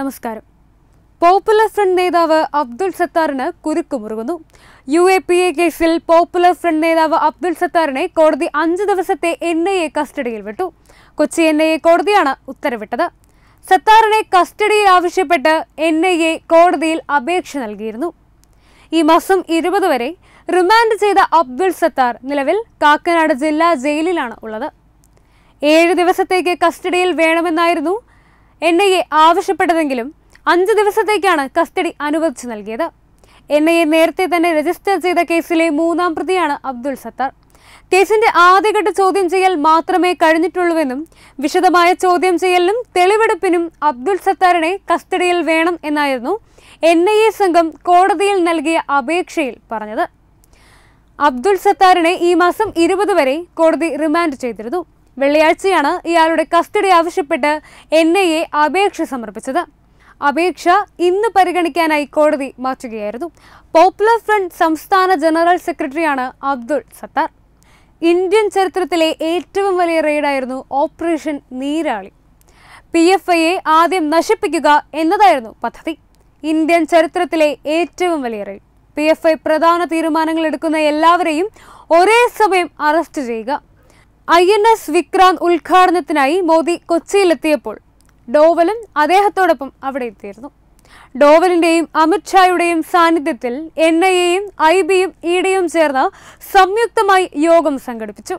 നമസ്കാരം popular front നേതാവ് അബ്ദുൾ സത്താറിന് കുരുക്ക് മുറുകുന്നു യു എ പി എ കേസിൽ പോപ്പുലർ ഫ്രണ്ട് നേതാവ് അബ്ദുൾ സത്താറിനെ കോടതി അഞ്ച് ദിവസത്തെ എൻ ഐ എ കസ്റ്റഡിയിൽ വിട്ടു കൊച്ചി എൻ ഐ എ കോടതിയാണ് ഉത്തരവിട്ടത് സത്താറിനെ കസ്റ്റഡിയിൽ ആവശ്യപ്പെട്ട് എൻ ഐ എ കോടതിയിൽ അപേക്ഷ നൽകിയിരുന്നു ഈ മാസം ഇരുപത് വരെ റിമാൻഡ് ചെയ്ത അബ്ദുൾ സത്താർ നിലവിൽ കാക്കനാട് ജില്ലാ ജയിലിലാണ് ഉള്ളത് ഏഴ് ദിവസത്തേക്ക് കസ്റ്റഡിയിൽ വേണമെന്നായിരുന്നു എൻ ഐ എ ആവശ്യപ്പെട്ടതെങ്കിലും അഞ്ച് ദിവസത്തേക്കാണ് കസ്റ്റഡി അനുവദിച്ചു നൽകിയത് എൻ ഐ എ നേരത്തെ തന്നെ രജിസ്റ്റർ ചെയ്ത കേസിലെ മൂന്നാം പ്രതിയാണ് അബ്ദുൾ സത്താർ കേസിന്റെ ആദ്യഘട്ട ചോദ്യം ചെയ്യൽ മാത്രമേ കഴിഞ്ഞിട്ടുള്ളൂവെന്നും വിശദമായ ചോദ്യം ചെയ്യലിനും തെളിവെടുപ്പിനും അബ്ദുൾ സത്താറിനെ കസ്റ്റഡിയിൽ വേണം എന്നായിരുന്നു എൻ ഐ എ സംഘം കോടതിയിൽ നൽകിയ അപേക്ഷയിൽ പറഞ്ഞത് അബ്ദുൾ സത്താറിനെ ഈ മാസം ഇരുപത് വരെ കോടതി റിമാൻഡ് ചെയ്തിരുന്നു വെള്ളിയാഴ്ചയാണ് ഇയാളുടെ കസ്റ്റഡി ആവശ്യപ്പെട്ട് എൻ ഐ എ അപേക്ഷ സമർപ്പിച്ചത് അപേക്ഷ ഇന്ന് പരിഗണിക്കാനായി കോടതി മാറ്റുകയായിരുന്നു പോപ്പുലർ ഫ്രണ്ട് സംസ്ഥാന ജനറൽ സെക്രട്ടറിയാണ് അബ്ദുൾ സത്താർ ഇന്ത്യൻ ചരിത്രത്തിലെ ഏറ്റവും വലിയ റെയ്ഡായിരുന്നു ഓപ്പറേഷൻ നീരാളി പി എഫ് ഐയെ ആദ്യം നശിപ്പിക്കുക എന്നതായിരുന്നു പദ്ധതി ഇന്ത്യൻ ചരിത്രത്തിലെ ഏറ്റവും വലിയ റെയ്ഡ് പി എഫ് ഐ പ്രധാന തീരുമാനങ്ങൾ എടുക്കുന്ന എല്ലാവരെയും ഒരേ സമയം അറസ്റ്റ് ചെയ്യുക ഐ എൻ എസ് വിക്രാന്ത് ഉദ്ഘാടനത്തിനായി മോദി കൊച്ചിയിലെത്തിയപ്പോൾ ഡോവലും അദ്ദേഹത്തോടൊപ്പം അവിടെ എത്തിയിരുന്നു ഡോവലിന്റെയും അമിത്ഷായുടെയും സാന്നിധ്യത്തിൽ എൻ ഐ എയും ഐ ബിയും ഇ ഡിയും ചേർന്ന് സംയുക്തമായി യോഗം സംഘടിപ്പിച്ചു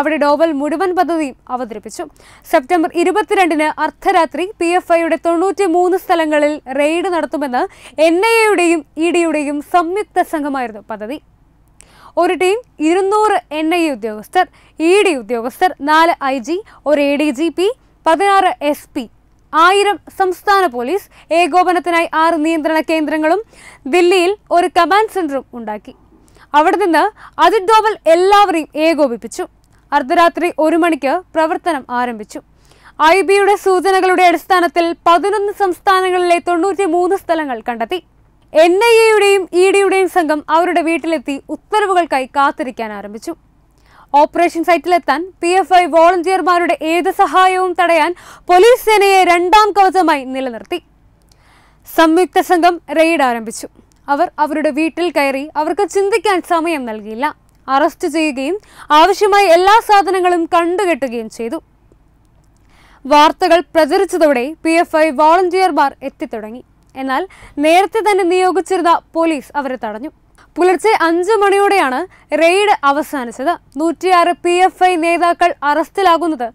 അവിടെ ഡോവൽ മുഴുവൻ പദ്ധതിയും അവതരിപ്പിച്ചു സെപ്റ്റംബർ ഇരുപത്തിരണ്ടിന് അർദ്ധരാത്രി പി എഫ് ഐയുടെ തൊണ്ണൂറ്റി മൂന്ന് സ്ഥലങ്ങളിൽ റെയ്ഡ് നടത്തുമെന്ന് എൻ ഐ എയുടെയും ഇ ഡിയുടെയും സംയുക്ത സംഘമായിരുന്നു പദ്ധതി ഒരു ടീം ഇരുന്നൂറ് എൻ ഐ ഉദ്യോഗസ്ഥർ ഇ ഡി ഉദ്യോഗസ്ഥർ നാല് ഐ ജി ഒരു എ ഡി ജി പി പതിനാറ് എസ് പി ആയിരം സംസ്ഥാന പോലീസ് ഏകോപനത്തിനായി ആറ് നിയന്ത്രണ കേന്ദ്രങ്ങളും ദില്ലിയിൽ ഒരു കമാൻഡ് സെൻറ്ററും ഉണ്ടാക്കി അവിടെ നിന്ന് അജിത് ഡോവൽ എല്ലാവരെയും ഏകോപിപ്പിച്ചു അർദ്ധരാത്രി ഒരു മണിക്ക് പ്രവർത്തനം ആരംഭിച്ചു ഐ ബിയുടെ സൂചനകളുടെ അടിസ്ഥാനത്തിൽ പതിനൊന്ന് സംസ്ഥാനങ്ങളിലെ തൊണ്ണൂറ്റി മൂന്ന് സ്ഥലങ്ങൾ കണ്ടെത്തി എൻ ഐ എയുടെയും ഇ ഡിയുടെയും സംഘം അവരുടെ വീട്ടിലെത്തി ഉത്തരവുകൾക്കായി കാത്തിരിക്കാൻ ആരംഭിച്ചു ഓപ്പറേഷൻ സൈറ്റിലെത്താൻ പി എഫ് ഐ വോളണ്ടിയർമാരുടെ ഏത് സഹായവും തടയാൻ പോലീസ് സേനയെ രണ്ടാം കവചമായി നിലനിർത്തി സംയുക്ത സംഘം റെയ്ഡ് ആരംഭിച്ചു അവർ അവരുടെ വീട്ടിൽ കയറി അവർക്ക് ചിന്തിക്കാൻ സമയം നൽകിയില്ല അറസ്റ്റ് ചെയ്യുകയും ആവശ്യമായ എല്ലാ സാധനങ്ങളും കണ്ടുകെട്ടുകയും ചെയ്തു വാർത്തകൾ പ്രചരിച്ചതോടെ പി എഫ് ഐ വോളണ്ടിയർമാർ എത്തിത്തുടങ്ങി എന്നാൽ നേരത്തെ തന്നെ നിയോഗിച്ചിരുന്ന പോലീസ് അവരെ തടഞ്ഞു പുലർച്ചെ അഞ്ചു മണിയോടെയാണ് റെയ്ഡ് അവസാനിച്ചത് നൂറ്റിയാറ് പി എഫ് ഐ നേതാക്കൾ അറസ്റ്റിലാകുന്നത്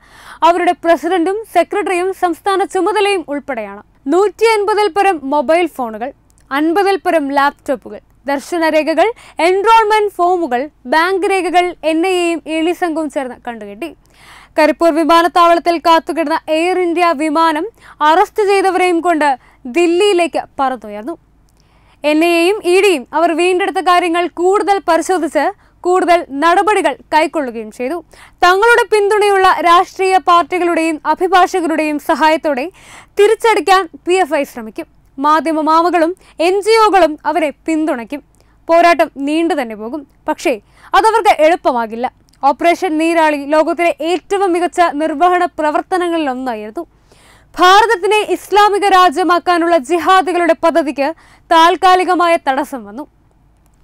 അവരുടെ പ്രസിഡന്റും സെക്രട്ടറിയും സംസ്ഥാന ചുമതലയും ഉൾപ്പെടെയാണ് നൂറ്റി അൻപതിൽ പരം മൊബൈൽ ഫോണുകൾ അൻപതിൽ പരം ലാപ്ടോപ്പുകൾ ദർശന രേഖകൾ എൻറോൾമെന്റ് ഫോമുകൾ ബാങ്ക് രേഖകൾ എൻ ഐ എയും എളി സംഘവും ചേർന്ന് കണ്ടുകെട്ടി കരിപ്പൂർ വിമാനത്താവളത്തിൽ കാത്തുകിടന്ന എയർ ഇന്ത്യ വിമാനം അറസ്റ്റ് ചെയ്തവരെയും കൊണ്ട് ദില്ലിയിലേക്ക് പറന്നുയർന്നു എൻ ഐയെയും ഇ ഡിയും അവർ വീണ്ടെടുത്ത കാര്യങ്ങൾ കൂടുതൽ പരിശോധിച്ച് കൂടുതൽ നടപടികൾ കൈക്കൊള്ളുകയും ചെയ്തു തങ്ങളുടെ പിന്തുണയുള്ള രാഷ്ട്രീയ പാർട്ടികളുടെയും അഭിഭാഷകരുടെയും സഹായത്തോടെ തിരിച്ചടിക്കാൻ പി എഫ് ഐ ശ്രമിക്കും മാധ്യമമാമകളും എൻ ജി ഒകളും അവരെ പിന്തുണയ്ക്കും പോരാട്ടം നീണ്ടു തന്നെ പോകും പക്ഷേ അതവർക്ക് എളുപ്പമാകില്ല ഓപ്പറേഷൻ നീരാളി ലോകത്തിലെ ഏറ്റവും മികച്ച നിർവഹണ പ്രവർത്തനങ്ങളിലൊന്നായിരുന്നു ഭാരതത്തിനെ ഇസ്ലാമിക രാജ്യമാക്കാനുള്ള ജിഹാദികളുടെ പദ്ധതിക്ക് താൽക്കാലികമായ തടസ്സം വന്നു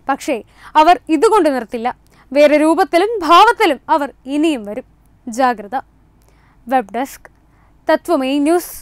പക്ഷേ അവർ ഇതുകൊണ്ട് നിർത്തില്ല വേറെ രൂപത്തിലും ഭാവത്തിലും അവർ ഇനിയും വരും ജാഗ്രത വെബ് ഡെസ്ക് തത്വമേ ന്യൂസ്